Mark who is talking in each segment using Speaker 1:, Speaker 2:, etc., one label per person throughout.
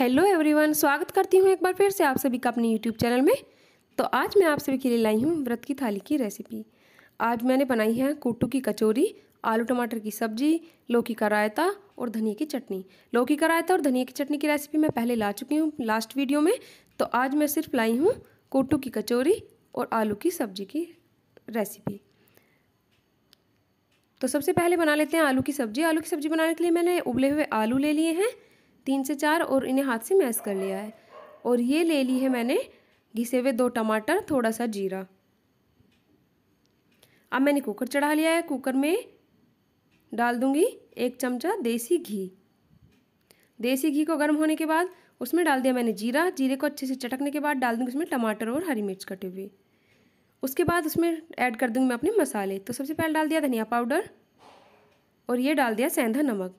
Speaker 1: hello everyone स्वागत करती हूँ एक बार फिर से आप सभी का अपने यूट्यूब चैनल में तो आज मैं आप सभी के लिए लाई हूँ व्रत की थाली की रेसिपी आज मैंने बनाई है कुट्टू की कचौरी आलू टमाटर की सब्जी लौकी का रायता और धनिया की चटनी लौकी का रायता और धनिया की चटनी की रेसिपी मैं पहले ला चुकी हूँ लास्ट वीडियो में तो आज मैं सिर्फ लाई हूँ कुट्टू की कचौरी और आलू की सब्जी की रेसिपी तो सबसे पहले बना लेते हैं आलू की सब्जी आलू की सब्जी बनाने के लिए मैंने उबले हुए आलू ले लिए हैं तीन से चार और इन्हें हाथ से मैश कर लिया है और ये ले ली है मैंने घिसे हुए दो टमाटर थोड़ा सा जीरा अब मैंने कुकर चढ़ा लिया है कुकर में डाल दूंगी एक चमचा देसी घी देसी घी को गर्म होने के बाद उसमें डाल दिया मैंने जीरा जीरे को अच्छे से चटकने के बाद डाल दूंगी उसमें टमाटर और हरी मिर्च कटी हुई उसके बाद उसमें ऐड कर दूंगी मैं अपने मसाले तो सबसे पहले डाल दिया धनिया पाउडर और ये डाल दिया सेंधा नमक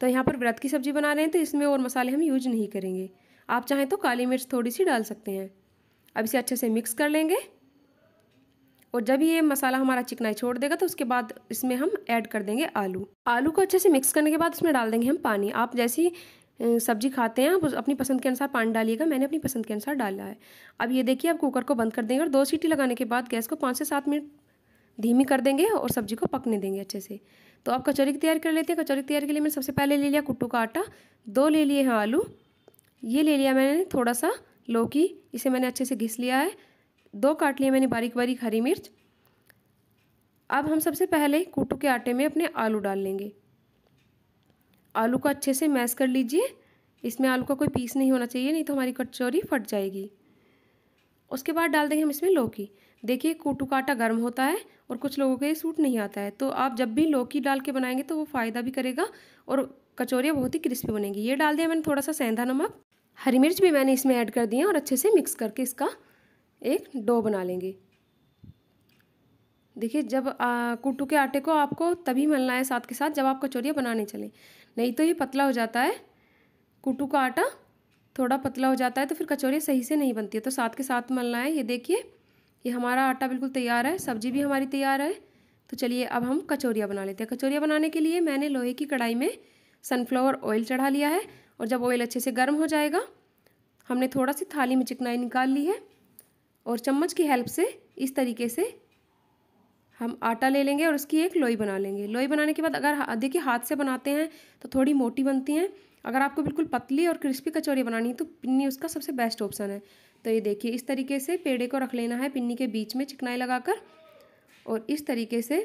Speaker 1: तो यहाँ पर व्रत की सब्जी बना रहे हैं तो इसमें और मसाले हम यूज नहीं करेंगे आप चाहें तो काली मिर्च थोड़ी सी डाल सकते हैं अब इसे अच्छे से मिक्स कर लेंगे और जब ये मसाला हमारा चिकनाई छोड़ देगा तो उसके बाद इसमें हम ऐड कर देंगे आलू आलू को अच्छे से मिक्स करने के बाद उसमें डाल देंगे हम पानी आप जैसी सब्जी खाते हैं आप अपनी पसंद के अनुसार पानी डालिएगा मैंने अपनी पसंद के अनुसार डाला है अब ये देखिए आप कुकर को बंद कर देंगे और दो सीटी लगाने के बाद गैस को पाँच से सात मिनट धीमी कर देंगे और सब्जी को पकने देंगे अच्छे से तो आप कचौरी तैयार कर लेते हैं कचौरी तैयार के लिए मैंने सबसे पहले ले लिया कुट्टू का आटा दो ले लिए हैं आलू ये ले लिया मैंने थोड़ा सा लौकी इसे मैंने अच्छे से घिस लिया है दो काट लिए मैंने बारीक बारीक हरी मिर्च अब हम सबसे पहले कुट्टू के आटे में अपने आलू डाल लेंगे आलू को अच्छे से मैश कर लीजिए इसमें आलू का कोई पीस नहीं होना चाहिए नहीं तो हमारी कचौरी फट जाएगी उसके बाद डाल देंगे हम इसमें लौकी देखिए का काटा गर्म होता है और कुछ लोगों के ये सूट नहीं आता है तो आप जब भी लौकी डाल के बनाएंगे तो वो फ़ायदा भी करेगा और कचौरियाँ बहुत ही क्रिस्पी बनेंगी ये डाल दिया मैंने थोड़ा सा सेंधा नमक हरी मिर्च भी मैंने इसमें ऐड कर दिया और अच्छे से मिक्स करके इसका एक डो बना लेंगे देखिए जब कुट्टू के आटे को आपको तभी मलना है साथ के साथ जब आप कचौरियाँ बनाने चलें नहीं तो ये पतला हो जाता है कुट्टू का आटा थोड़ा पतला हो जाता है तो फिर कचौरियाँ सही से नहीं बनती है तो साथ के साथ मलना है ये देखिए ये हमारा आटा बिल्कुल तैयार है सब्जी भी हमारी तैयार है तो चलिए अब हम कचौरियाँ बना लेते हैं कचौरियाँ बनाने के लिए मैंने लोहे की कढ़ाई में सनफ्लावर ऑयल चढ़ा लिया है और जब ऑयल अच्छे से गर्म हो जाएगा हमने थोड़ा सी थाली में चिकनाई निकाल ली है और चम्मच की हेल्प से इस तरीके से हम आटा ले लेंगे और उसकी एक लोई बना लेंगे लोई बनाने के बाद अगर देखिए हाथ से बनाते हैं तो थोड़ी मोटी बनती हैं अगर आपको बिल्कुल पतली और क्रिस्पी कचौरी बनानी है तो पिन्नी उसका सबसे बेस्ट ऑप्शन है तो ये देखिए इस तरीके से पेड़े को रख लेना है पिन्नी के बीच में चिकनाई लगाकर और इस तरीके से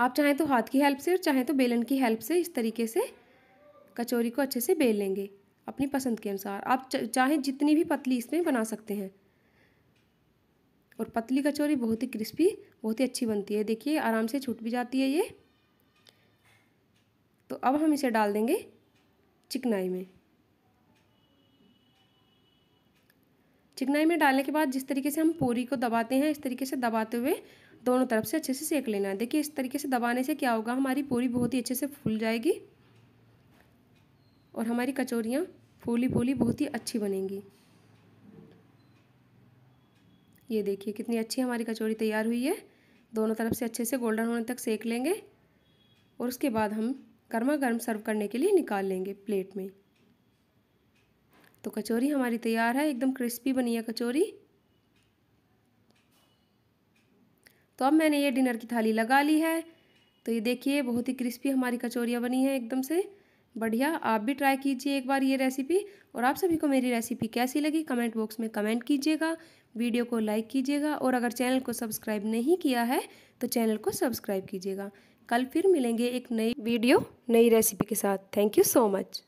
Speaker 1: आप चाहें तो हाथ की हेल्प से और चाहें तो बेलन की हेल्प से इस तरीके से कचौरी को अच्छे से बेल लेंगे अपनी पसंद के अनुसार आप चाहें जितनी भी पतली इसमें बना सकते हैं और पतली कचौरी बहुत ही क्रिस्पी बहुत ही अच्छी बनती है देखिए आराम से छूट भी जाती है ये तो अब हम इसे डाल देंगे चिकनाई में चिकनाई में डालने के बाद जिस तरीके से हम पूरी को दबाते हैं इस तरीके से दबाते हुए दोनों तरफ से अच्छे से सेक लेना है देखिए इस तरीके से दबाने से क्या होगा हमारी पूरी बहुत ही अच्छे से फूल जाएगी और हमारी कचौरियाँ फूली फूली बहुत ही अच्छी बनेंगी ये देखिए कितनी अच्छी हमारी कचौड़ी तैयार हुई है दोनों तरफ से अच्छे से गोल्डन होने तक सेक लेंगे और उसके बाद हम गर्मा गर्म सर्व करने के लिए निकाल लेंगे प्लेट में तो कचौरी हमारी तैयार है एकदम क्रिस्पी बनी है कचौरी तो अब मैंने ये डिनर की थाली लगा ली है तो ये देखिए बहुत ही क्रिस्पी हमारी कचौरियाँ बनी है एकदम से बढ़िया आप भी ट्राई कीजिए एक बार ये रेसिपी और आप सभी को मेरी रेसिपी कैसी लगी कमेंट बॉक्स में कमेंट कीजिएगा वीडियो को लाइक कीजिएगा और अगर चैनल को सब्सक्राइब नहीं किया है तो चैनल को सब्सक्राइब कीजिएगा कल फिर मिलेंगे एक नई वीडियो नई रेसिपी के साथ थैंक यू सो मच